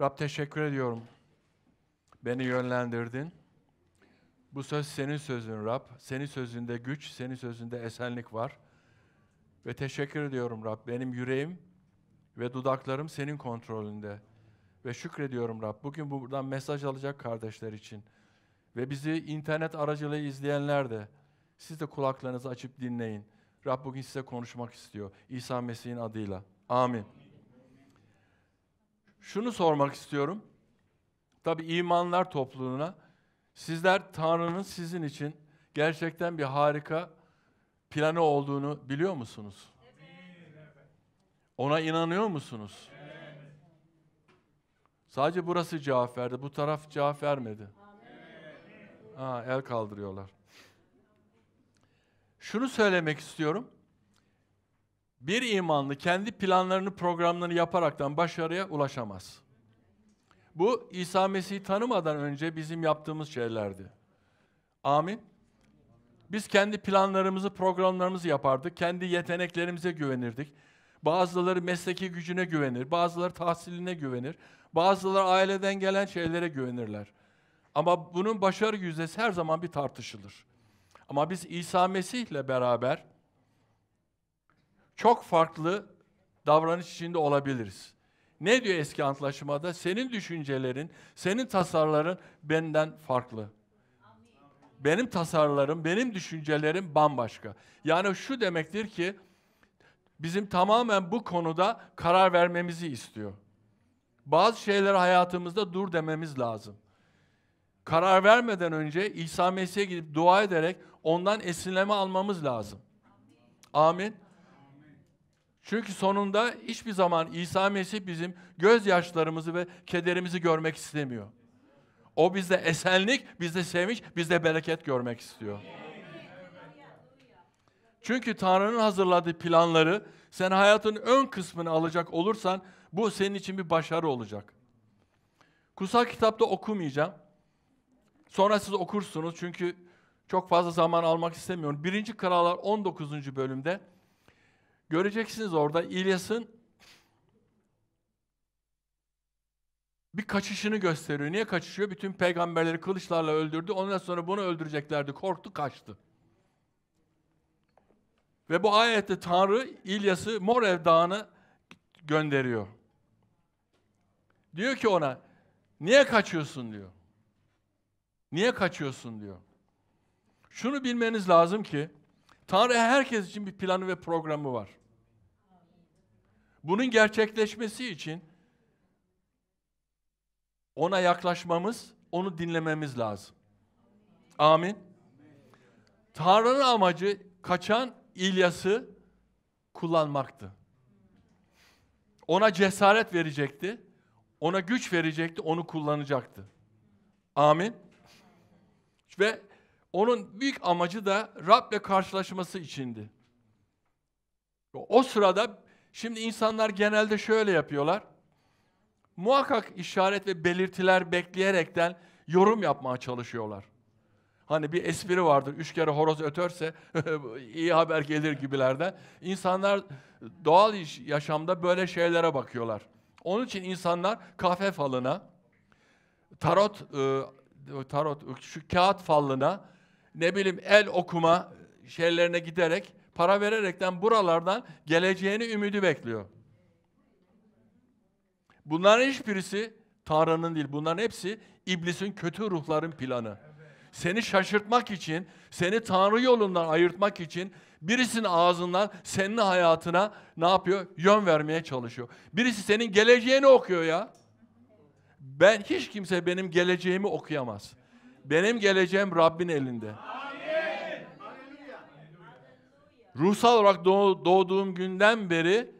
Rab teşekkür ediyorum. Beni yönlendirdin. Bu söz senin sözün Rab. Senin sözünde güç, senin sözünde esenlik var. Ve teşekkür ediyorum Rab. Benim yüreğim ve dudaklarım senin kontrolünde. Ve şükrediyorum Rab. Bugün buradan mesaj alacak kardeşler için. Ve bizi internet aracılığı izleyenler de siz de kulaklarınızı açıp dinleyin. Rab bugün size konuşmak istiyor. İsa Mesih'in adıyla. Amin. Şunu sormak istiyorum. Tabi imanlar topluluğuna sizler Tanrı'nın sizin için gerçekten bir harika planı olduğunu biliyor musunuz? Ona inanıyor musunuz? Sadece burası cevap verdi. Bu taraf cevap vermedi. Evet. Ha, el kaldırıyorlar. Şunu söylemek istiyorum. Bir imanlı kendi planlarını, programlarını yaparaktan başarıya ulaşamaz. Bu İsa Mesih'i tanımadan önce bizim yaptığımız şeylerdi. Amin. Biz kendi planlarımızı, programlarımızı yapardık. Kendi yeteneklerimize güvenirdik. Bazıları mesleki gücüne güvenir, bazıları tahsiline güvenir, bazıları aileden gelen şeylere güvenirler. Ama bunun başarı yüzdesi her zaman bir tartışılır. Ama biz İsa Mesih'le beraber çok farklı davranış içinde olabiliriz. Ne diyor eski antlaşmada? Senin düşüncelerin, senin tasarların benden farklı. Benim tasarlarım, benim düşüncelerim bambaşka. Yani şu demektir ki bizim tamamen bu konuda karar vermemizi istiyor. Bazı şeyleri hayatımızda dur dememiz lazım. Karar vermeden önce İsa Mesih'e gidip dua ederek ondan esinleme almamız lazım. Amin. Çünkü sonunda hiçbir zaman İsa Mesih bizim gözyaşlarımızı ve kederimizi görmek istemiyor. O bizde esenlik, bizde sevinç, bizde bereket görmek istiyor. Çünkü Tanrı'nın hazırladığı planları sen hayatın ön kısmını alacak olursan bu senin için bir başarı olacak. Kutsal kitapta okumayacağım. Sonra siz okursunuz çünkü çok fazla zaman almak istemiyorum. Birinci Krallar 19. bölümde Göreceksiniz orada İlyas'ın bir kaçışını gösteriyor. Niye kaçışıyor? Bütün peygamberleri kılıçlarla öldürdü. Ondan sonra bunu öldüreceklerdi. Korktu, kaçtı. Ve bu ayette Tanrı İlyas'ı Morev Dağı'na gönderiyor. Diyor ki ona, niye kaçıyorsun diyor. Niye kaçıyorsun diyor. Şunu bilmeniz lazım ki, Tanrı herkes için bir planı ve programı var. Bunun gerçekleşmesi için ona yaklaşmamız, onu dinlememiz lazım. Amin. Tanrı'nın amacı kaçan İlyas'ı kullanmaktı. Ona cesaret verecekti. Ona güç verecekti, onu kullanacaktı. Amin. Ve onun büyük amacı da Rab'le karşılaşması içindi. O sırada şimdi insanlar genelde şöyle yapıyorlar. Muhakkak işaret ve belirtiler bekleyerekten yorum yapmaya çalışıyorlar. Hani bir espri vardır. Üç kere horoz öterse iyi haber gelir gibilerden. İnsanlar doğal iş, yaşamda böyle şeylere bakıyorlar. Onun için insanlar kahve falına, tarot e, tarot şu kağıt falına ne bileyim el okuma şeylerine giderek para vererekten buralardan geleceğini ümidi bekliyor. Bunların hiçbirisi Tanrı'nın değil. Bunların hepsi iblisin kötü ruhların planı. Seni şaşırtmak için, seni Tanrı yolundan ayırtmak için birisinin ağzından senin hayatına ne yapıyor? Yön vermeye çalışıyor. Birisi senin geleceğini okuyor ya. Ben hiç kimse benim geleceğimi okuyamaz. Benim geleceğim Rabbin elinde. Amin. Ruhsal olarak doğduğum günden beri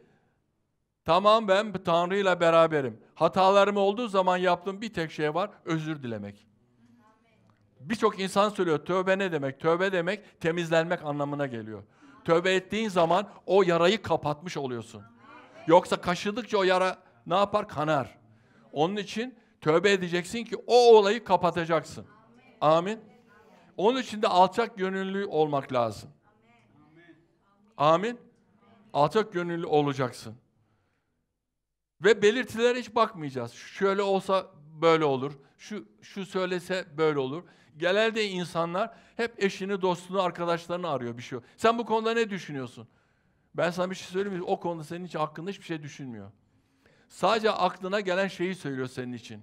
tamam ben Tanrı ile beraberim. Hatalarım olduğu zaman yaptığım bir tek şey var, özür dilemek. Birçok insan söylüyor tövbe ne demek? Tövbe demek temizlenmek anlamına geliyor. Tövbe ettiğin zaman o yarayı kapatmış oluyorsun. Yoksa kaşıdıkça o yara ne yapar? Kanar. Onun için tövbe edeceksin ki o olayı kapatacaksın. Amin. Onun için de alçak gönüllü olmak lazım. Amin. Alçak gönüllü olacaksın. Ve belirtilere hiç bakmayacağız. Şöyle olsa böyle olur. Şu şu söylese böyle olur. Genelde insanlar hep eşini, dostunu, arkadaşlarını arıyor bir şey. Sen bu konuda ne düşünüyorsun? Ben sana bir şey söyleyeyim mi? O konuda senin için hakkında hiçbir şey düşünmüyor. Sadece aklına gelen şeyi söylüyor senin için.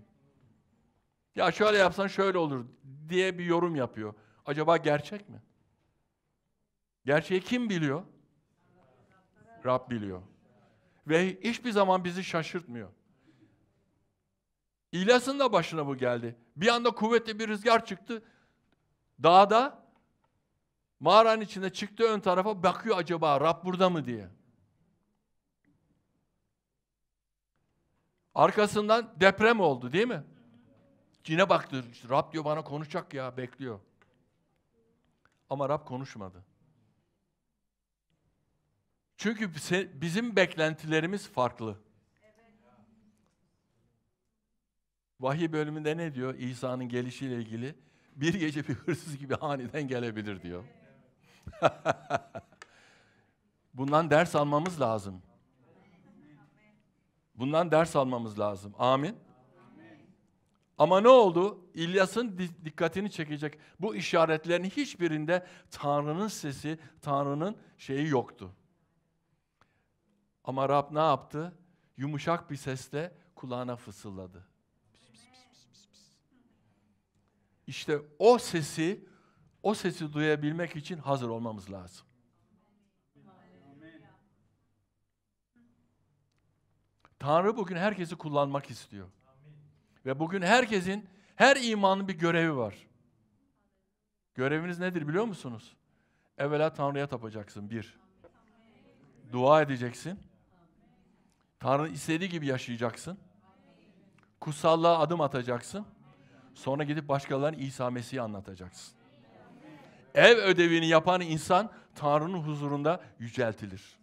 Ya şöyle yapsan şöyle olur diye bir yorum yapıyor. Acaba gerçek mi? Gerçeği kim biliyor? Rab biliyor. Ve hiçbir zaman bizi şaşırtmıyor. İlyas'ın da başına bu geldi. Bir anda kuvvetli bir rüzgar çıktı. Dağda mağaranın içine çıktı ön tarafa bakıyor acaba Rab burada mı diye. Arkasından deprem oldu değil mi? Cine baktı. İşte Rab diyor bana konuşacak ya bekliyor. Ama Rab konuşmadı. Çünkü bizim beklentilerimiz farklı. Vahiy bölümünde ne diyor İsa'nın gelişiyle ilgili? Bir gece bir hırsız gibi aniden gelebilir diyor. Bundan ders almamız lazım. Bundan ders almamız lazım. Amin. Ama ne oldu? İlyas'ın dikkatini çekecek bu işaretlerin hiçbirinde Tanrı'nın sesi, Tanrı'nın şeyi yoktu. Ama Rab ne yaptı? Yumuşak bir sesle kulağına fısıldadı. İşte o sesi, o sesi duyabilmek için hazır olmamız lazım. Tanrı bugün herkesi kullanmak istiyor. Ve bugün herkesin, her imanın bir görevi var. Göreviniz nedir biliyor musunuz? Evvela Tanrı'ya tapacaksın bir. Dua edeceksin. Tanrı istediği gibi yaşayacaksın. Kutsallığa adım atacaksın. Sonra gidip başkalarına İsa Mesih'i anlatacaksın. Ev ödevini yapan insan Tanrı'nın huzurunda yüceltilir.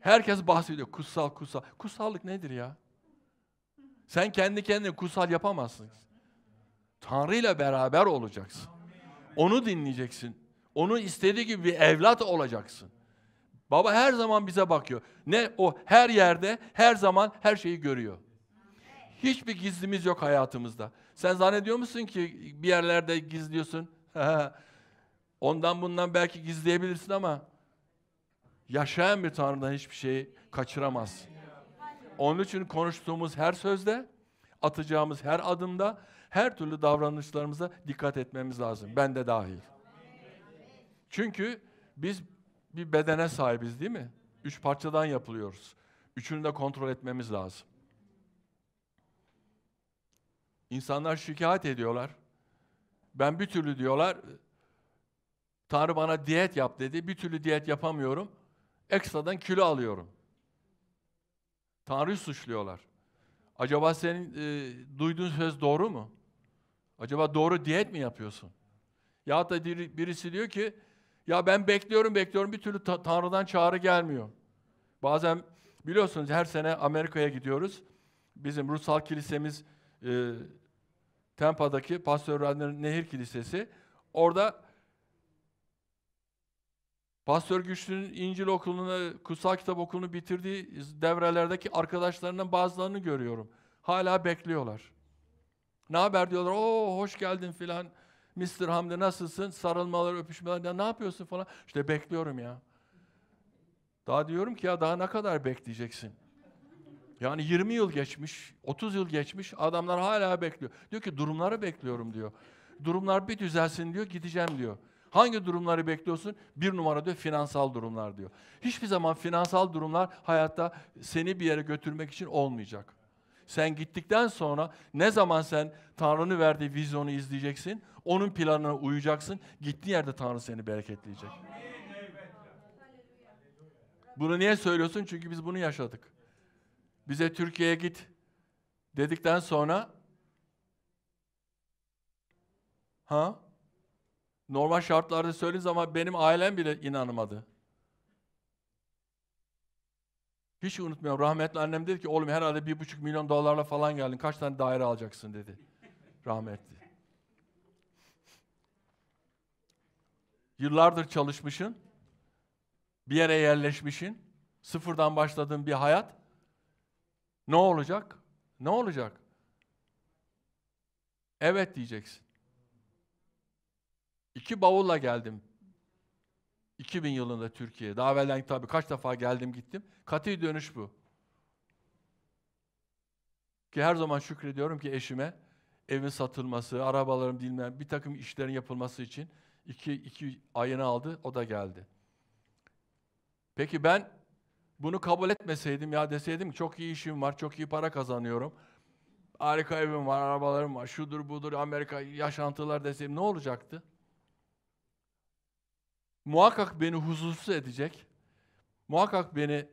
Herkes bahsediyor kutsal kutsal. Kutsallık nedir ya? Sen kendi kendine kutsal yapamazsın. Tanrı ile beraber olacaksın. Onu dinleyeceksin. Onu istediği gibi bir evlat olacaksın. Baba her zaman bize bakıyor. Ne o her yerde, her zaman her şeyi görüyor. Hiçbir gizlimiz yok hayatımızda. Sen zannediyor musun ki bir yerlerde gizliyorsun? Ondan bundan belki gizleyebilirsin ama yaşayan bir Tanrı'dan hiçbir şeyi kaçıramazsın. Onun için konuştuğumuz her sözde, atacağımız her adımda, her türlü davranışlarımıza dikkat etmemiz lazım. Ben de dahil. Çünkü biz bir bedene sahibiz değil mi? Üç parçadan yapılıyoruz. Üçünü de kontrol etmemiz lazım. İnsanlar şikayet ediyorlar. Ben bir türlü diyorlar, Tanrı bana diyet yap dedi. Bir türlü diyet yapamıyorum. Ekstradan kilo alıyorum. Tanrı'yı suçluyorlar. Acaba senin e, duyduğun söz doğru mu? Acaba doğru diyet mi yapıyorsun? Ya da birisi diyor ki, ya ben bekliyorum bekliyorum bir türlü ta Tanrı'dan çağrı gelmiyor. Bazen biliyorsunuz her sene Amerika'ya gidiyoruz. Bizim ruhsal kilisemiz e, Tampa'daki Pastör Radner Nehir Kilisesi. Orada Pastör Güçlü'nün İncil okulunu, kutsal kitap okulunu bitirdiği devrelerdeki arkadaşlarının bazılarını görüyorum. Hala bekliyorlar. Ne haber diyorlar, o hoş geldin filan. Mr. Hamdi nasılsın? Sarılmalar, öpüşmeler, ya ne yapıyorsun falan. İşte bekliyorum ya. Daha diyorum ki ya daha ne kadar bekleyeceksin? Yani 20 yıl geçmiş, 30 yıl geçmiş, adamlar hala bekliyor. Diyor ki durumları bekliyorum diyor. Durumlar bir düzelsin diyor, gideceğim diyor. Hangi durumları bekliyorsun? Bir numara diyor finansal durumlar diyor. Hiçbir zaman finansal durumlar hayatta seni bir yere götürmek için olmayacak. Sen gittikten sonra ne zaman sen Tanrı'nın verdiği vizyonu izleyeceksin, onun planına uyacaksın, gittiğin yerde Tanrı seni bereketleyecek. Bunu niye söylüyorsun? Çünkü biz bunu yaşadık. Bize Türkiye'ye git dedikten sonra ha normal şartlarda söylediğim ama benim ailem bile inanmadı. Hiç unutmuyorum. Rahmetli annem dedi ki oğlum herhalde bir buçuk milyon dolarla falan geldin. Kaç tane daire alacaksın dedi. Rahmetli. Yıllardır çalışmışın. Bir yere yerleşmişin. Sıfırdan başladığın bir hayat. Ne olacak? Ne olacak? Evet diyeceksin. İki bavulla geldim. 2000 yılında Türkiye'ye. Daha evvelden tabii kaç defa geldim gittim. Katı dönüş bu. Ki her zaman şükrediyorum ki eşime evin satılması, arabaların bilmem bir takım işlerin yapılması için iki, iki ayını aldı, o da geldi. Peki ben bunu kabul etmeseydim ya deseydim çok iyi işim var, çok iyi para kazanıyorum. Harika evim var, arabalarım var, şudur budur, Amerika yaşantılar deseydim ne olacaktı? muhakkak beni huzursuz edecek, muhakkak beni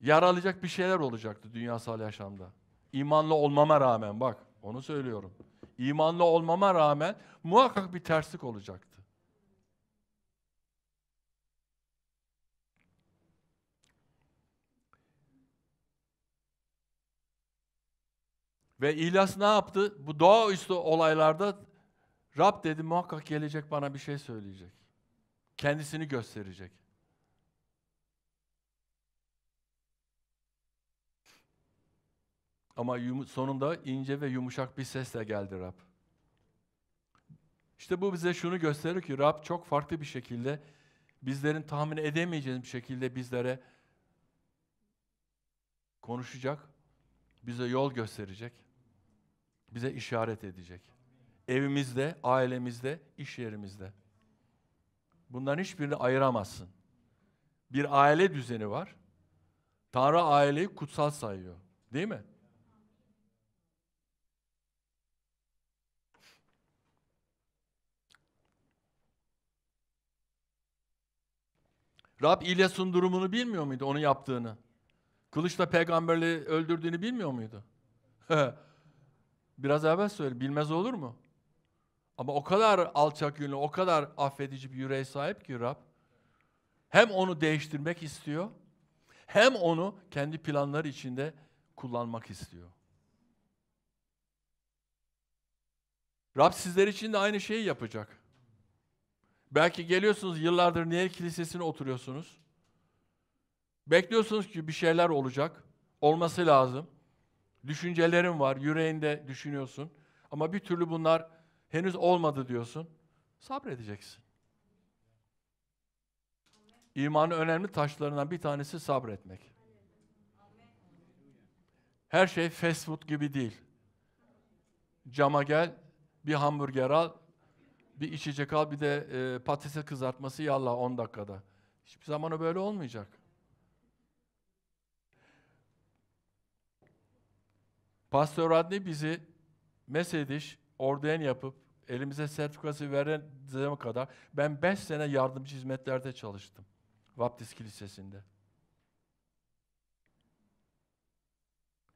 yaralayacak bir şeyler olacaktı dünyasal yaşamda. İmanlı olmama rağmen bak onu söylüyorum. İmanlı olmama rağmen muhakkak bir terslik olacaktı. Ve İlyas ne yaptı? Bu doğaüstü olaylarda Rab dedi muhakkak gelecek bana bir şey söyleyecek. Kendisini gösterecek. Ama sonunda ince ve yumuşak bir sesle geldi Rab. İşte bu bize şunu gösterir ki Rab çok farklı bir şekilde bizlerin tahmin edemeyeceğimiz bir şekilde bizlere konuşacak, bize yol gösterecek, bize işaret edecek. Evimizde, ailemizde, iş yerimizde. Bunların hiçbirini ayıramazsın. Bir aile düzeni var. Tanrı aileyi kutsal sayıyor. Değil mi? Rab İlyas'ın durumunu bilmiyor muydu onu yaptığını? Kılıçla peygamberleri öldürdüğünü bilmiyor muydu? Biraz evvel söyle, bilmez olur mu? Ama o kadar alçak gönüllü, o kadar affedici bir yüreğe sahip ki Rab. Hem onu değiştirmek istiyor, hem onu kendi planları içinde kullanmak istiyor. Rab sizler için de aynı şeyi yapacak. Belki geliyorsunuz yıllardır Nehir Kilisesi'ne oturuyorsunuz. Bekliyorsunuz ki bir şeyler olacak. Olması lazım. Düşüncelerin var, yüreğinde düşünüyorsun. Ama bir türlü bunlar henüz olmadı diyorsun. Sabredeceksin. İmanın önemli taşlarından bir tanesi sabretmek. Her şey fast food gibi değil. Cama gel, bir hamburger al, bir içecek al, bir de e, patates kızartması yalla 10 dakikada. Hiçbir zaman böyle olmayacak. Pastör Adni bizi mesediş orduen yapıp elimize sertifikası veren kadar ben beş sene yardımcı hizmetlerde çalıştım. Vaptist Kilisesi'nde.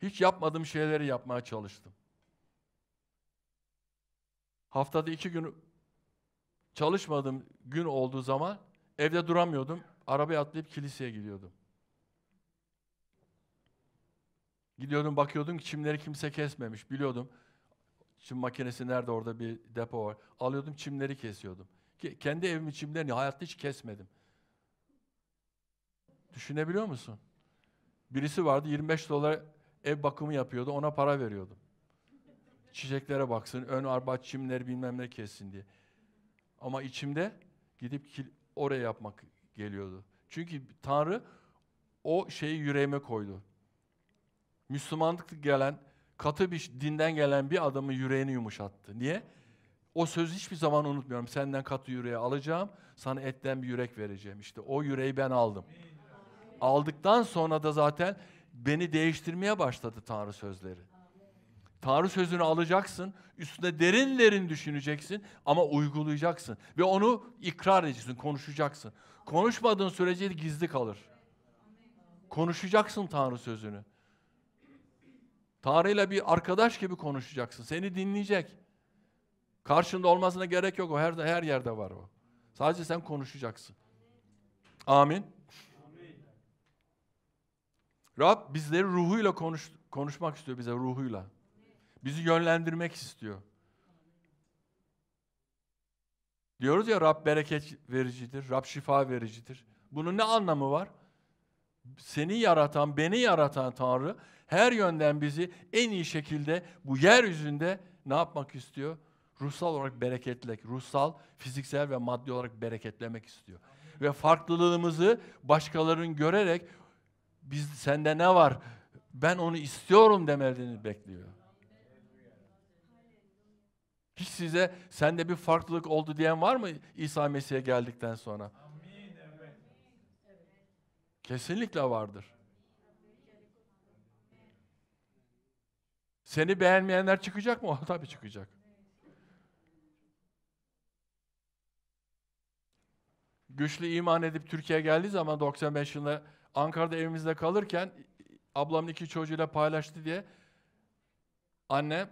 Hiç yapmadığım şeyleri yapmaya çalıştım. Haftada iki gün çalışmadığım gün olduğu zaman evde duramıyordum. Arabaya atlayıp kiliseye gidiyordum. Gidiyordum bakıyordum ki çimleri kimse kesmemiş biliyordum. Şimdi makinesi nerede orada bir depo var. Alıyordum çimleri kesiyordum. Ki kendi evimin çimlerini hayatta hiç kesmedim. Düşünebiliyor musun? Birisi vardı 25 dolar ev bakımı yapıyordu ona para veriyordum. Çiçeklere baksın, ön arba çimleri bilmem ne kessin diye. Ama içimde gidip oraya yapmak geliyordu. Çünkü Tanrı o şeyi yüreğime koydu. Müslümanlık gelen katı bir dinden gelen bir adamı yüreğini yumuşattı. Niye? O söz hiçbir zaman unutmuyorum. Senden katı yüreği alacağım, sana etten bir yürek vereceğim. İşte o yüreği ben aldım. Aldıktan sonra da zaten beni değiştirmeye başladı Tanrı sözleri. Tanrı sözünü alacaksın, üstüne derin derin düşüneceksin ama uygulayacaksın. Ve onu ikrar edeceksin, konuşacaksın. Konuşmadığın sürece gizli kalır. Konuşacaksın Tanrı sözünü. Tanrı'yla bir arkadaş gibi konuşacaksın. Seni dinleyecek. Karşında olmasına gerek yok. O her, her yerde var o. Sadece sen konuşacaksın. Amin. Amin. Rab bizleri ruhuyla konuş, konuşmak istiyor bize ruhuyla. Bizi yönlendirmek istiyor. Diyoruz ya Rab bereket vericidir, Rab şifa vericidir. Bunun ne anlamı var? Seni yaratan, beni yaratan Tanrı her yönden bizi en iyi şekilde bu yeryüzünde ne yapmak istiyor? Ruhsal olarak bereketlemek, ruhsal, fiziksel ve maddi olarak bereketlemek istiyor. Ve farklılığımızı başkalarının görerek biz sende ne var? Ben onu istiyorum demelerini bekliyor. Hiç size sende bir farklılık oldu diyen var mı İsa Mesih'e geldikten sonra? Kesinlikle vardır. Seni beğenmeyenler çıkacak mı? Tabii çıkacak. Güçlü iman edip Türkiye geldiği zaman 95 yılında Ankara'da evimizde kalırken ablamın iki çocuğuyla paylaştı diye anne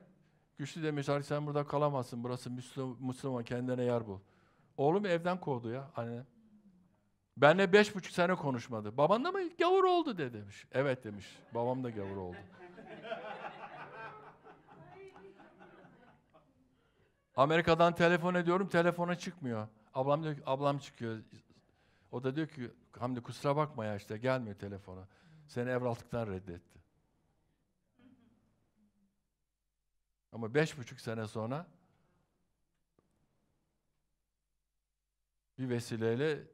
Güçlü demiş artık sen burada kalamazsın. Burası Müslüman, Müslüman kendine yer bul. Oğlum evden kovdu ya anne. Hani. Benle beş buçuk sene konuşmadı. Baban da mı gavur oldu de demiş. Evet demiş. Babam da gavur oldu. Amerika'dan telefon ediyorum, telefona çıkmıyor. Ablam diyor ki, ablam çıkıyor. O da diyor ki, Hamdi kusura bakma ya işte gelmiyor telefona. Seni evlatlıktan reddetti. Ama beş buçuk sene sonra bir vesileyle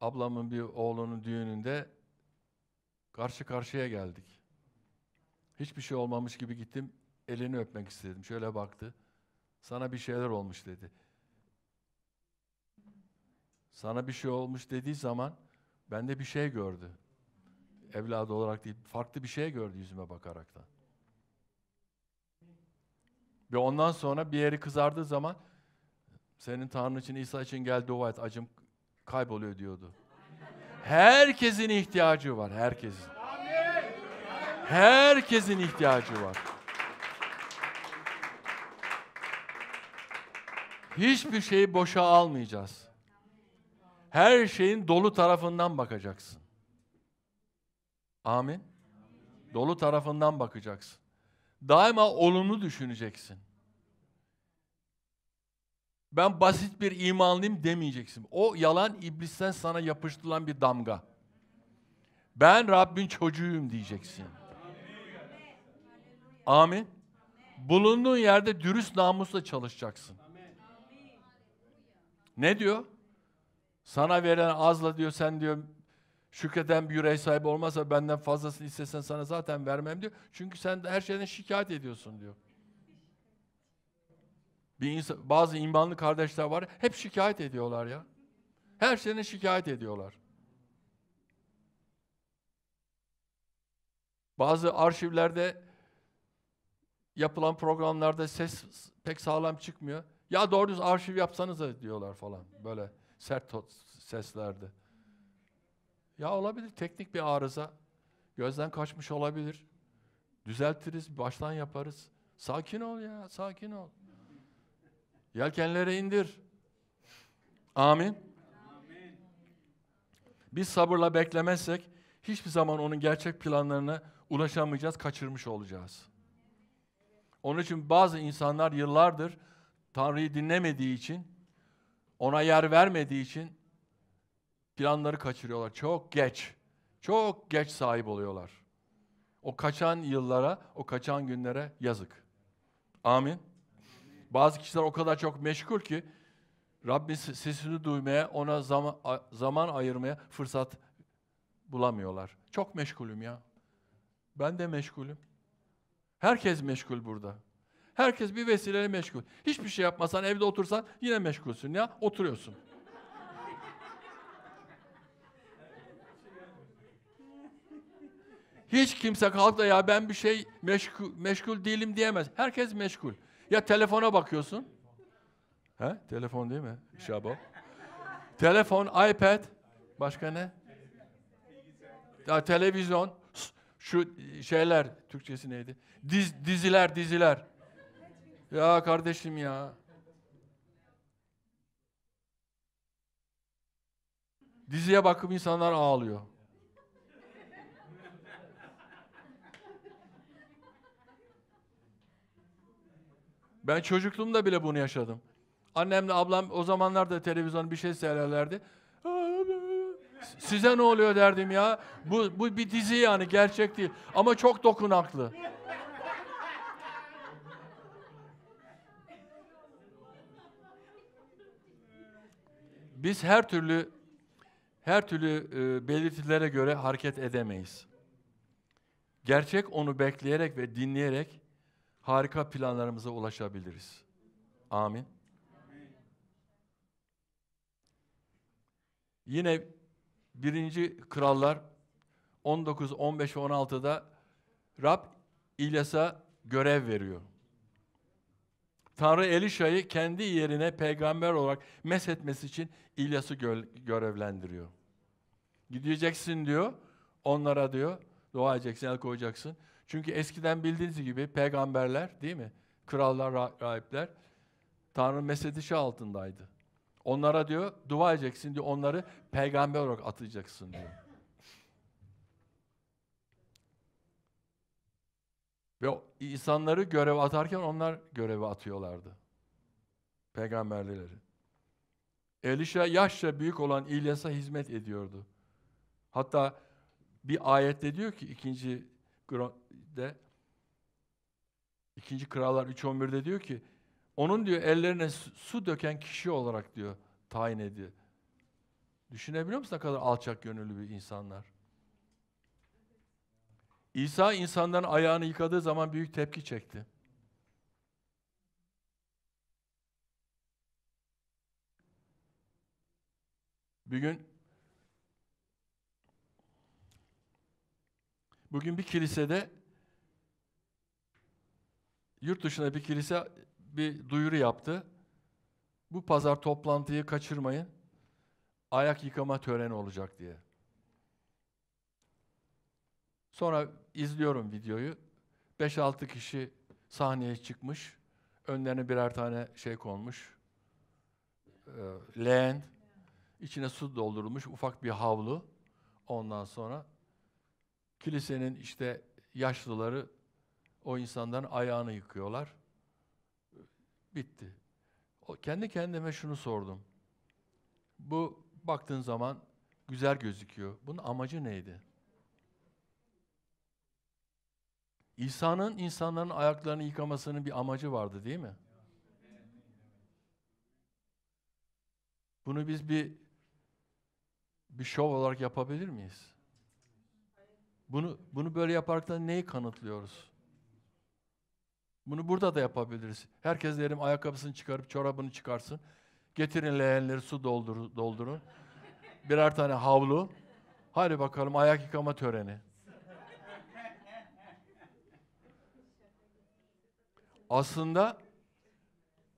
ablamın bir oğlunun düğününde karşı karşıya geldik. Hiçbir şey olmamış gibi gittim, elini öpmek istedim. Şöyle baktı. Sana bir şeyler olmuş dedi. Sana bir şey olmuş dediği zaman ben de bir şey gördü. Evladı olarak değil, farklı bir şey gördü yüzüme bakarak da. Ve ondan sonra bir yeri kızardığı zaman senin Tanrı için, İsa için gel dua et, acım kayboluyor diyordu. Herkesin ihtiyacı var, herkesin. Herkesin ihtiyacı var. Hiçbir şeyi boşa almayacağız. Her şeyin dolu tarafından bakacaksın. Amin. Dolu tarafından bakacaksın. Daima olumlu düşüneceksin. Ben basit bir imanlıyım demeyeceksin. O yalan iblisten sana yapıştırılan bir damga. Ben Rabbin çocuğuyum diyeceksin. Amin. Bulunduğun yerde dürüst namusla çalışacaksın. Ne diyor? Sana veren azla diyor sen diyor şükreden bir yüreği sahip olmazsa benden fazlasını istesen sana zaten vermem diyor. Çünkü sen de her şeyden şikayet ediyorsun diyor. Bir insan, bazı imanlı kardeşler var hep şikayet ediyorlar ya. Her şeyden şikayet ediyorlar. Bazı arşivlerde yapılan programlarda ses pek sağlam çıkmıyor. Ya doğru düz arşiv yapsanız da diyorlar falan böyle sert seslerde. Ya olabilir teknik bir arıza. Gözden kaçmış olabilir. Düzeltiriz, baştan yaparız. Sakin ol ya, sakin ol. Yelkenlere indir. Amin. Amin. Biz sabırla beklemezsek hiçbir zaman onun gerçek planlarına ulaşamayacağız, kaçırmış olacağız. Onun için bazı insanlar yıllardır Tanrı'yı dinlemediği için, ona yer vermediği için planları kaçırıyorlar. Çok geç, çok geç sahip oluyorlar. O kaçan yıllara, o kaçan günlere yazık. Amin. Bazı kişiler o kadar çok meşgul ki Rabbin sesini duymaya, ona zaman, zaman ayırmaya fırsat bulamıyorlar. Çok meşgulüm ya. Ben de meşgulüm. Herkes meşgul burada. Herkes bir vesileyle meşgul. Hiçbir şey yapmasan, evde otursan yine meşgulsün ya. Oturuyorsun. Hiç kimse kalk ya ben bir şey meşgul, meşgul değilim diyemez. Herkes meşgul. Ya telefona bakıyorsun. He? Telefon değil mi? Şabo. telefon, iPad. Başka ne? Ya televizyon. Şu şeyler, Türkçesi neydi? Diz, diziler, diziler. Ya kardeşim ya. Diziye bakıp insanlar ağlıyor. Ben çocukluğumda bile bunu yaşadım. Annemle ablam o zamanlarda da televizyon bir şey seyrederlerdi. Size ne oluyor derdim ya. Bu, bu bir dizi yani gerçek değil. Ama çok dokunaklı. Biz her türlü her türlü e, belirtilere göre hareket edemeyiz. Gerçek onu bekleyerek ve dinleyerek harika planlarımıza ulaşabiliriz. Amin. Yine birinci krallar 19, 15 ve 16'da Rab İlyas'a görev veriyor. Tanrı Elişa'yı kendi yerine peygamber olarak meshetmesi için İlyas'ı görevlendiriyor. Gideceksin diyor, onlara diyor, dua edeceksin, el koyacaksın. Çünkü eskiden bildiğiniz gibi peygamberler değil mi? Krallar, rahipler Tanrı'nın mesedişi altındaydı. Onlara diyor dua edeceksin diyor, onları peygamber olarak atacaksın diyor. Ve insanları görev atarken onlar göreve atıyorlardı. Peygamberleri. Elişa yaşça büyük olan İlyas'a hizmet ediyordu. Hatta bir ayette diyor ki ikinci de ikinci krallar 3.11'de diyor ki onun diyor ellerine su döken kişi olarak diyor tayin ediyor. Düşünebiliyor musun ne kadar alçak gönüllü bir insanlar? İsa insanların ayağını yıkadığı zaman büyük tepki çekti. Bir gün bugün bir kilisede yurt dışında bir kilise bir duyuru yaptı. Bu pazar toplantıyı kaçırmayın. Ayak yıkama töreni olacak diye. Sonra izliyorum videoyu. 5-6 kişi sahneye çıkmış. Önlerine birer tane şey konmuş. E, ee, leğen. içine su doldurulmuş ufak bir havlu. Ondan sonra kilisenin işte yaşlıları o insanların ayağını yıkıyorlar. Bitti. O, kendi kendime şunu sordum. Bu baktığın zaman güzel gözüküyor. Bunun amacı neydi? İsa'nın insanların ayaklarını yıkamasının bir amacı vardı değil mi? Bunu biz bir bir şov olarak yapabilir miyiz? Bunu bunu böyle yaparken neyi kanıtlıyoruz? Bunu burada da yapabiliriz. Herkes derim ayakkabısını çıkarıp çorabını çıkarsın. Getirin leğenleri su doldur, doldurun. Birer tane havlu. Hadi bakalım ayak yıkama töreni. aslında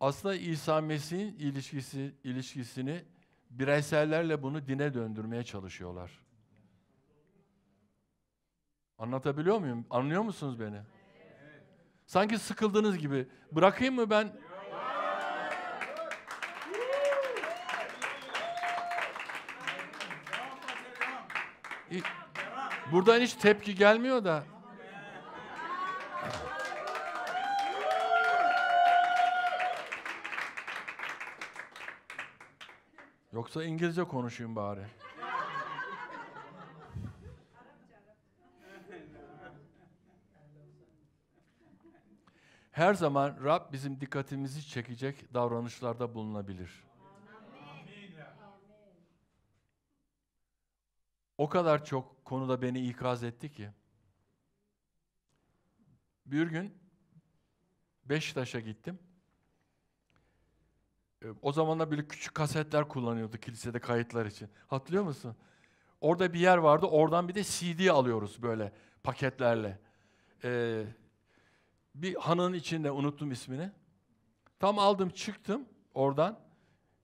aslında İsa Mesih'in ilişkisi ilişkisini bireysellerle bunu dine döndürmeye çalışıyorlar. Anlatabiliyor muyum? Anlıyor musunuz beni? Sanki sıkıldınız gibi. Bırakayım mı ben? Buradan hiç tepki gelmiyor da. Yoksa İngilizce konuşayım bari. Her zaman Rab bizim dikkatimizi çekecek davranışlarda bulunabilir. O kadar çok konuda beni ikaz etti ki. Bir gün Beşiktaş'a gittim. Ee, o zamanlar böyle küçük kasetler kullanıyordu kilisede kayıtlar için. Hatırlıyor musun? Orada bir yer vardı. Oradan bir de CD alıyoruz böyle paketlerle. E, bir hanın içinde unuttum ismini. Tam aldım çıktım oradan.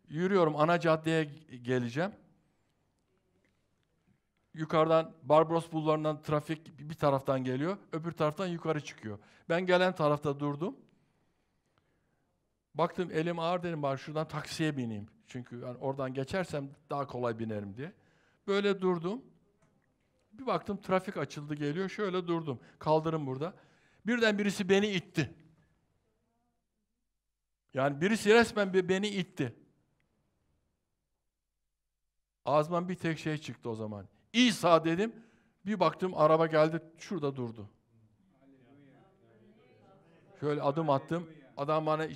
Yürüyorum ana caddeye geleceğim. Yukarıdan Barbaros bulvarından trafik bir taraftan geliyor, öbür taraftan yukarı çıkıyor. Ben gelen tarafta durdum. Baktım elim ağır dedim bari şuradan taksiye bineyim. Çünkü yani oradan geçersem daha kolay binerim diye. Böyle durdum. Bir baktım trafik açıldı geliyor. Şöyle durdum. Kaldırım burada. Birden birisi beni itti. Yani birisi resmen bir beni itti. Ağzımdan bir tek şey çıktı o zaman. İsa dedim. Bir baktım araba geldi şurada durdu. Şöyle adım attım. Adam bana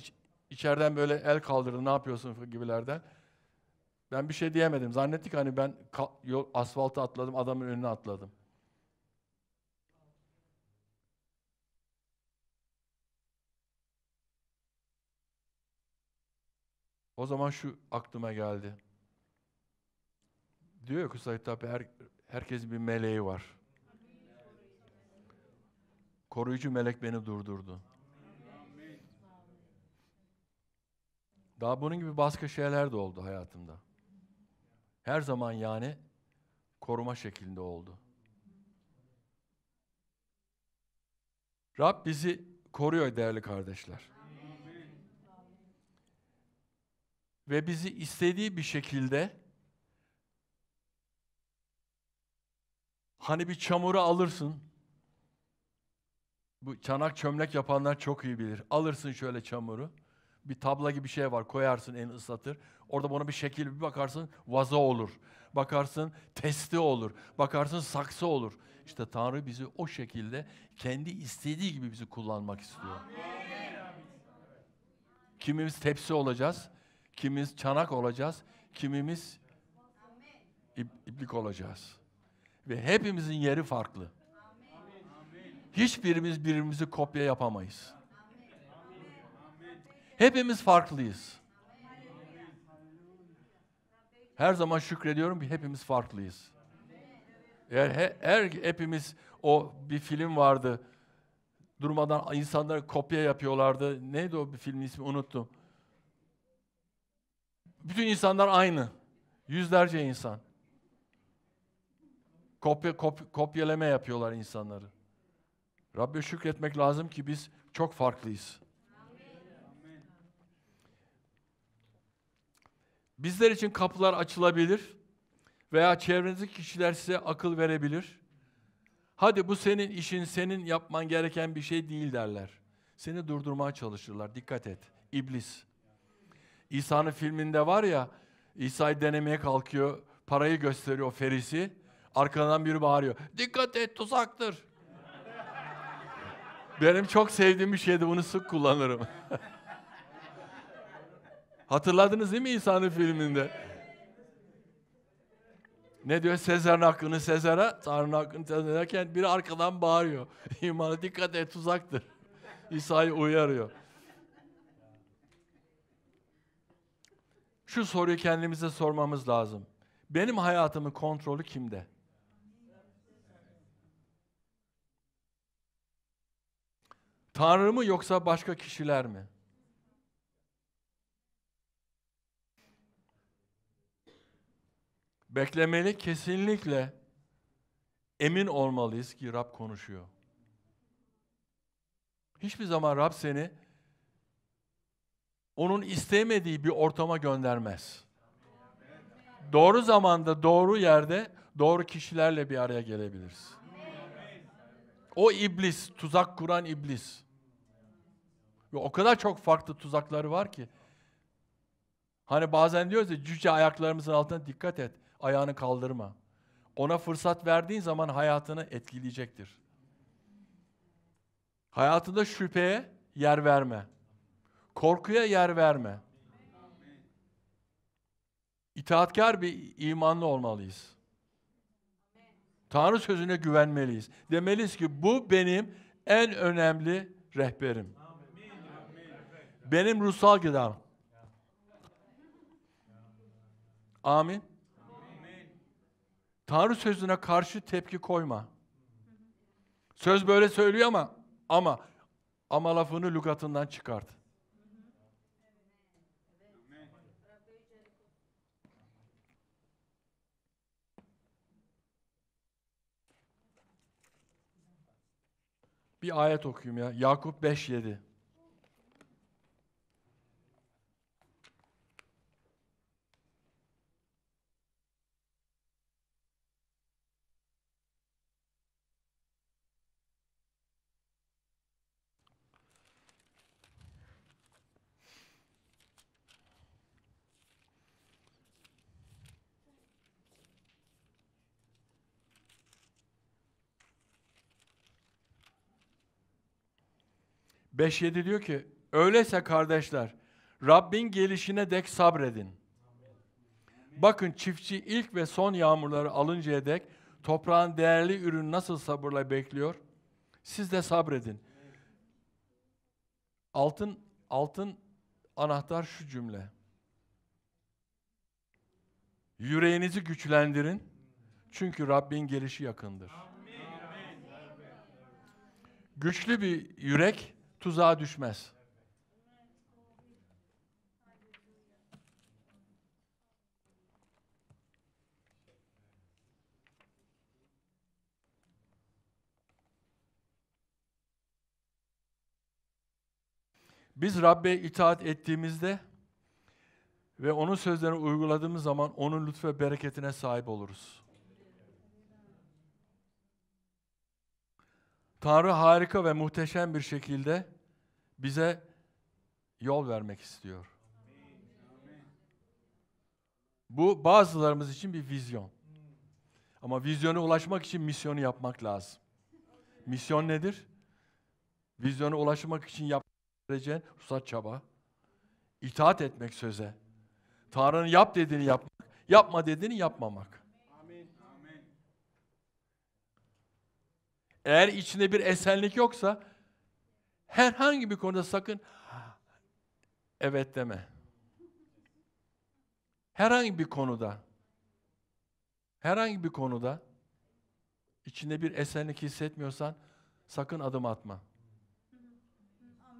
İçeriden böyle el kaldırdı ne yapıyorsun gibilerden. Ben bir şey diyemedim. Zannettik hani ben yol, asfalta atladım, adamın önüne atladım. O zaman şu aklıma geldi. Diyor ya Kusayit Tabi, her, herkesin bir meleği var. Koruyucu melek beni durdurdu. Daha bunun gibi başka şeyler de oldu hayatımda. Her zaman yani koruma şeklinde oldu. Rab bizi koruyor değerli kardeşler. Amin. Ve bizi istediği bir şekilde hani bir çamuru alırsın. Bu çanak çömlek yapanlar çok iyi bilir. Alırsın şöyle çamuru bir tabla gibi bir şey var. Koyarsın elini ıslatır. Orada buna bir şekil bir bakarsın vaza olur. Bakarsın testi olur. Bakarsın saksı olur. İşte Tanrı bizi o şekilde kendi istediği gibi bizi kullanmak istiyor. Kimimiz tepsi olacağız, kimimiz çanak olacağız, kimimiz iplik olacağız. Ve hepimizin yeri farklı. Hiçbirimiz birbirimizi kopya yapamayız. Hepimiz farklıyız. Her zaman şükrediyorum ki hepimiz farklıyız. Eğer he, her hepimiz o bir film vardı. Durmadan insanlar kopya yapıyorlardı. Neydi o bir filmin ismi unuttum. Bütün insanlar aynı. Yüzlerce insan. Kopya, kop, kopyaleme yapıyorlar insanları. Rabbe şükretmek lazım ki biz çok farklıyız. Bizler için kapılar açılabilir veya çevrenizdeki kişiler size akıl verebilir. Hadi bu senin işin, senin yapman gereken bir şey değil derler. Seni durdurmaya çalışırlar. Dikkat et. İblis. İsa'nın filminde var ya, İsa'yı denemeye kalkıyor, parayı gösteriyor o ferisi. Arkadan biri bağırıyor. Dikkat et tuzaktır. Benim çok sevdiğim bir şeydi bunu sık kullanırım. Hatırladınız değil mi İsa'nın filminde? Ne diyor? Sezar'ın hakkını Sezar'a, Tanrı'nın hakkını Tanrı'na derken biri arkadan bağırıyor. İmanı dikkat et tuzaktır. İsa'yı uyarıyor. Şu soruyu kendimize sormamız lazım. Benim hayatımın kontrolü kimde? Tanrı mı yoksa başka kişiler mi? Beklemeli kesinlikle emin olmalıyız ki Rab konuşuyor. Hiçbir zaman Rab seni onun istemediği bir ortama göndermez. Doğru zamanda, doğru yerde, doğru kişilerle bir araya gelebiliriz. O iblis, tuzak kuran iblis. Ve o kadar çok farklı tuzakları var ki. Hani bazen diyoruz ya cüce ayaklarımızın altına dikkat et ayağını kaldırma. Ona fırsat verdiğin zaman hayatını etkileyecektir. Hayatında şüpheye yer verme. Korkuya yer verme. İtaatkar bir imanlı olmalıyız. Tanrı sözüne güvenmeliyiz. Demeliyiz ki bu benim en önemli rehberim. Benim ruhsal gıdam. Amin. Tanrı sözüne karşı tepki koyma. Söz böyle söylüyor ama ama ama lafını lügatından çıkart. Bir ayet okuyayım ya. Yakup 5.7 5-7 diyor ki, öyleyse kardeşler, Rabbin gelişine dek sabredin. Bakın çiftçi ilk ve son yağmurları alıncaya dek toprağın değerli ürünü nasıl sabırla bekliyor? Siz de sabredin. Altın altın anahtar şu cümle. Yüreğinizi güçlendirin. Çünkü Rabbin gelişi yakındır. Güçlü bir yürek tuzağa düşmez. Biz Rabbe itaat ettiğimizde ve onun sözlerini uyguladığımız zaman onun lütfu ve bereketine sahip oluruz. Tanrı harika ve muhteşem bir şekilde bize yol vermek istiyor. Bu bazılarımız için bir vizyon. Ama vizyona ulaşmak için misyonu yapmak lazım. Misyon nedir? Vizyona ulaşmak için yapacağın ruhsat çaba. İtaat etmek söze. Tanrı'nın yap dediğini yapmak, yapma dediğini yapmamak. Amin. Amin. Eğer içinde bir esenlik yoksa Herhangi bir konuda sakın evet deme. Herhangi bir konuda herhangi bir konuda içinde bir esenlik hissetmiyorsan sakın adım atma.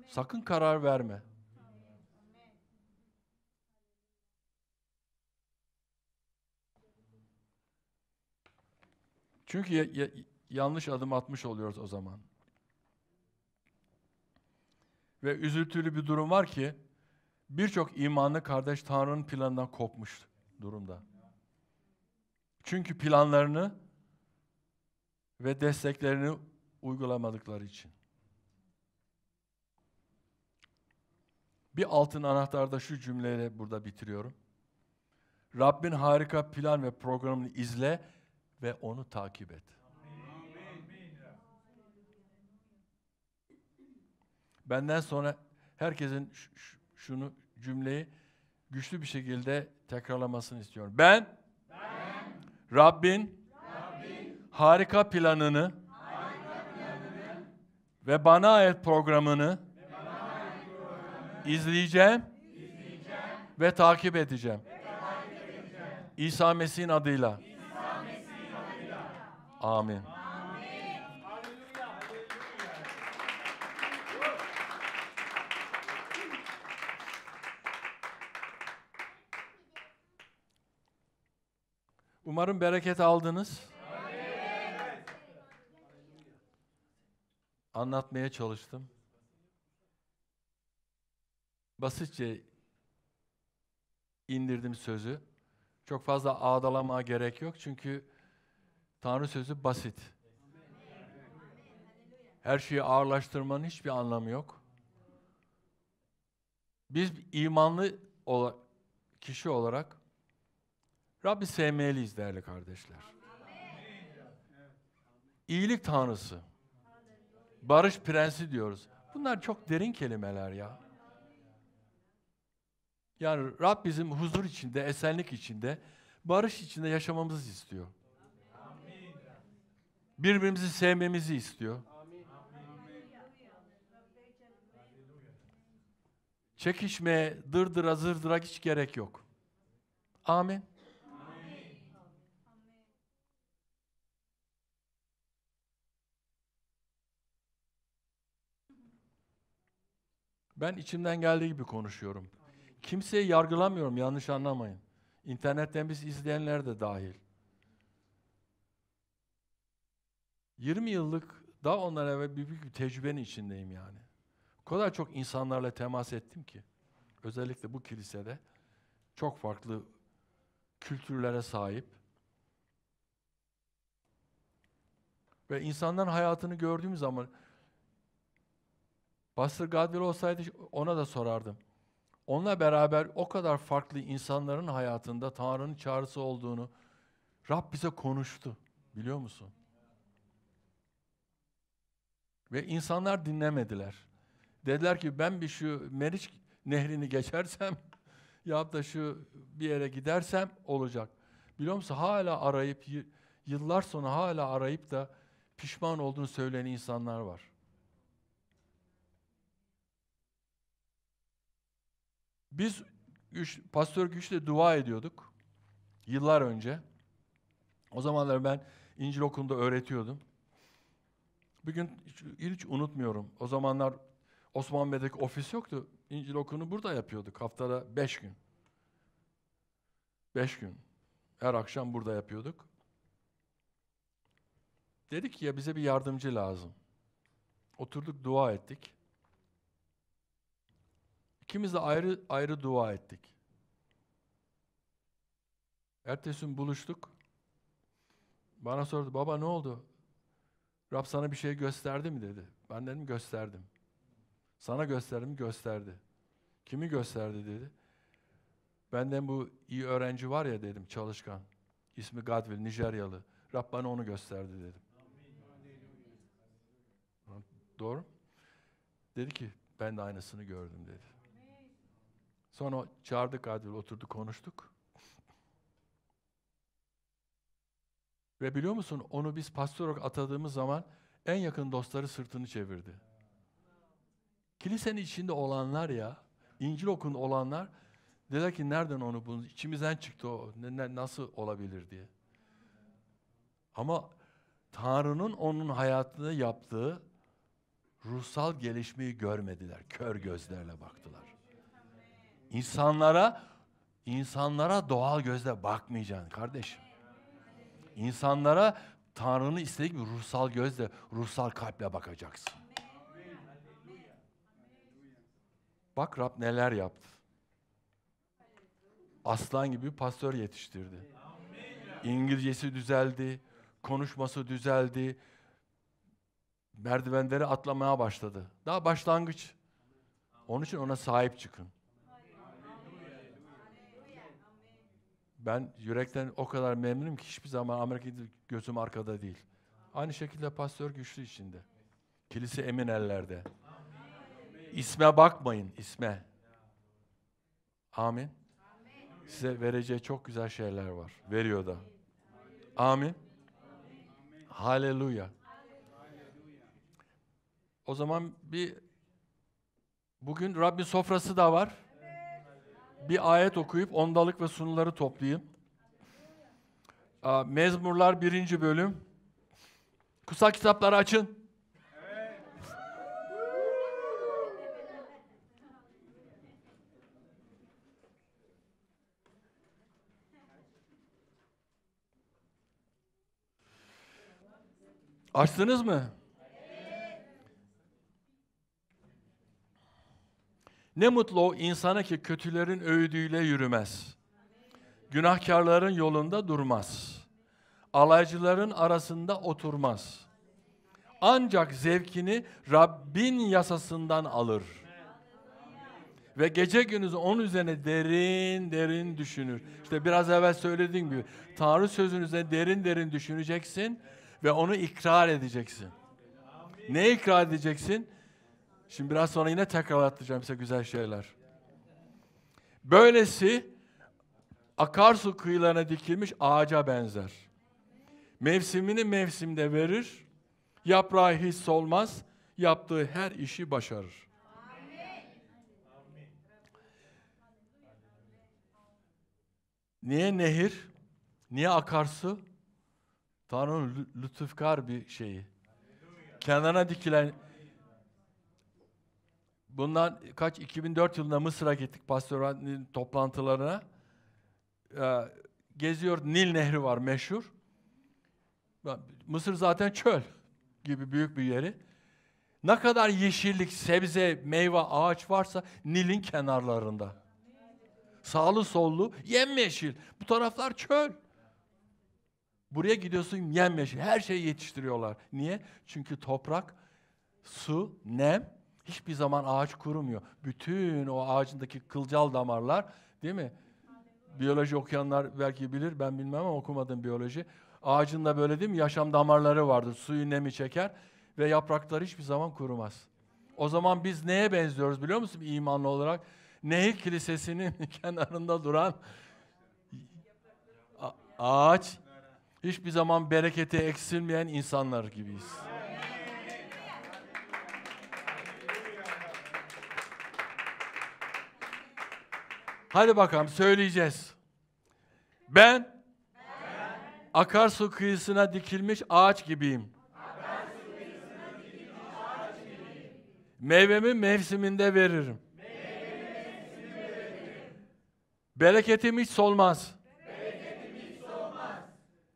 Sakın karar verme. Çünkü ya, ya, yanlış adım atmış oluyoruz o zaman ve üzüntülü bir durum var ki birçok imanlı kardeş Tanrı'nın planından kopmuş durumda. Çünkü planlarını ve desteklerini uygulamadıkları için. Bir altın anahtar da şu cümleyle burada bitiriyorum. Rabbin harika plan ve programını izle ve onu takip et. Benden sonra herkesin şunu cümleyi güçlü bir şekilde tekrarlamasını istiyorum. Ben, ben Rabbin, Rabbin harika planını, harika planını ve bana ait programını, ve bana ait programını izleyeceğim, izleyeceğim ve takip edeceğim. Ve takip edeceğim. İsa Mesih'in adıyla. İsa Mesih'in adıyla. Amin. Umarım bereket aldınız. Anlatmaya çalıştım. Basitçe indirdim sözü. Çok fazla ağdalamaya gerek yok çünkü Tanrı sözü basit. Her şeyi ağırlaştırmanın hiçbir anlamı yok. Biz imanlı kişi olarak Rabbi sevmeliyiz değerli kardeşler. İyilik tanrısı. Barış prensi diyoruz. Bunlar çok derin kelimeler ya. Yani Rab bizim huzur içinde, esenlik içinde, barış içinde yaşamamızı istiyor. Birbirimizi sevmemizi istiyor. Çekişmeye, dırdıra, zırdıra hiç gerek yok. Amin. Ben içimden geldiği gibi konuşuyorum. Kimseyi yargılamıyorum yanlış anlamayın. İnternetten biz izleyenler de dahil. 20 yıllık daha ondan evvel bir büyük bir tecrübenin içindeyim yani. O kadar çok insanlarla temas ettim ki. Özellikle bu kilisede çok farklı kültürlere sahip. Ve insanların hayatını gördüğüm zaman Buster Godwell olsaydı ona da sorardım. Onunla beraber o kadar farklı insanların hayatında Tanrı'nın çağrısı olduğunu Rab bize konuştu. Biliyor musun? Ve insanlar dinlemediler. Dediler ki ben bir şu Meriç nehrini geçersem ya da şu bir yere gidersem olacak. Biliyor musun? Hala arayıp yıllar sonra hala arayıp da pişman olduğunu söyleyen insanlar var. Biz Güç, Pastör Güç'le dua ediyorduk yıllar önce. O zamanlar ben İncil okulunda öğretiyordum. Bir gün hiç, unutmuyorum. O zamanlar Osman Bey'deki ofis yoktu. İncil okulunu burada yapıyorduk haftada beş gün. Beş gün. Her akşam burada yapıyorduk. Dedik ki ya bize bir yardımcı lazım. Oturduk dua ettik. İkimiz de ayrı ayrı dua ettik. Ertesi gün buluştuk. Bana sordu, baba ne oldu? Rab sana bir şey gösterdi mi dedi. Ben dedim gösterdim. Sana gösterdim, gösterdi. Kimi gösterdi dedi. Benden bu iyi öğrenci var ya dedim, çalışkan. İsmi Gadvil, Nijeryalı. Rab bana onu gösterdi dedim. Doğru. Dedi ki ben de aynısını gördüm dedi. Sonra çağırdık Adil, oturduk, konuştuk. Ve biliyor musun onu biz pastör olarak atadığımız zaman en yakın dostları sırtını çevirdi. Kilisenin içinde olanlar ya, İncil okun olanlar dediler ki nereden onu bunun içimizden çıktı o ne, nasıl olabilir diye. Ama Tanrı'nın onun hayatında yaptığı ruhsal gelişmeyi görmediler. Kör gözlerle baktılar. İnsanlara insanlara doğal gözle bakmayacaksın kardeşim. İnsanlara Tanrı'nın istediği gibi ruhsal gözle, ruhsal kalple bakacaksın. Bak Rab neler yaptı. Aslan gibi bir pastör yetiştirdi. İngilizcesi düzeldi, konuşması düzeldi. Merdivenleri atlamaya başladı. Daha başlangıç. Onun için ona sahip çıkın. Ben yürekten o kadar memnunum ki hiçbir zaman Amerika'da gözüm arkada değil. Aynı şekilde pastör güçlü içinde. Kilise emin ellerde. İsme bakmayın, isme. Amin. Size vereceği çok güzel şeyler var. Veriyor da. Amin. Haleluya. O zaman bir bugün Rabbin sofrası da var bir ayet okuyup ondalık ve sunuları toplayayım. Mezmurlar birinci bölüm. Kutsal kitapları açın. Açtınız mı? Ne mutlu o insana ki kötülerin öğüdüğüyle yürümez. Günahkarların yolunda durmaz. Alaycıların arasında oturmaz. Ancak zevkini Rabbin yasasından alır. Ve gece gündüz onun üzerine derin derin düşünür. İşte biraz evvel söylediğim gibi Tanrı sözünüzde derin derin düşüneceksin ve onu ikrar edeceksin. Ne ikrar edeceksin? Şimdi biraz sonra yine tekrar atlayacağım size güzel şeyler. Böylesi akarsu kıyılarına dikilmiş ağaca benzer. Mevsimini mevsimde verir, yaprağı hiç solmaz, yaptığı her işi başarır. Niye nehir? Niye akarsu? Tanrı'nın lütufkar bir şeyi. Kenara dikilen bundan kaç 2004 yılında Mısır'a gittik pastoral toplantılarına. Ee, geziyor Nil Nehri var meşhur. Mısır zaten çöl gibi büyük bir yeri. Ne kadar yeşillik, sebze, meyve, ağaç varsa Nil'in kenarlarında. Sağlı sollu yemyeşil. Bu taraflar çöl. Buraya gidiyorsun yemyeşil. Her şeyi yetiştiriyorlar. Niye? Çünkü toprak, su, nem Hiçbir zaman ağaç kurumuyor. Bütün o ağacındaki kılcal damarlar değil mi? Biyoloji okuyanlar belki bilir, ben bilmem ama okumadım biyoloji. Ağacında böyle değil mi? Yaşam damarları vardır. Suyu nemi çeker ve yapraklar hiçbir zaman kurumaz. O zaman biz neye benziyoruz biliyor musun imanlı olarak? Nehir Kilisesi'nin kenarında duran ağaç, hiçbir zaman bereketi eksilmeyen insanlar gibiyiz. Hadi bakalım söyleyeceğiz. Ben, ben akarsu kıyısına dikilmiş ağaç gibiyim. Dikilmiş Meyvemi mevsiminde veririm. Meyvemi Bereketim hiç solmaz. Bereketim hiç solmaz.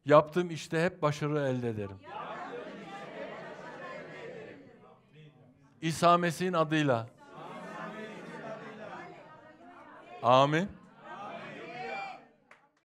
Yaptığım işte hep başarı elde ederim. İsa Mesih'in adıyla. Amin.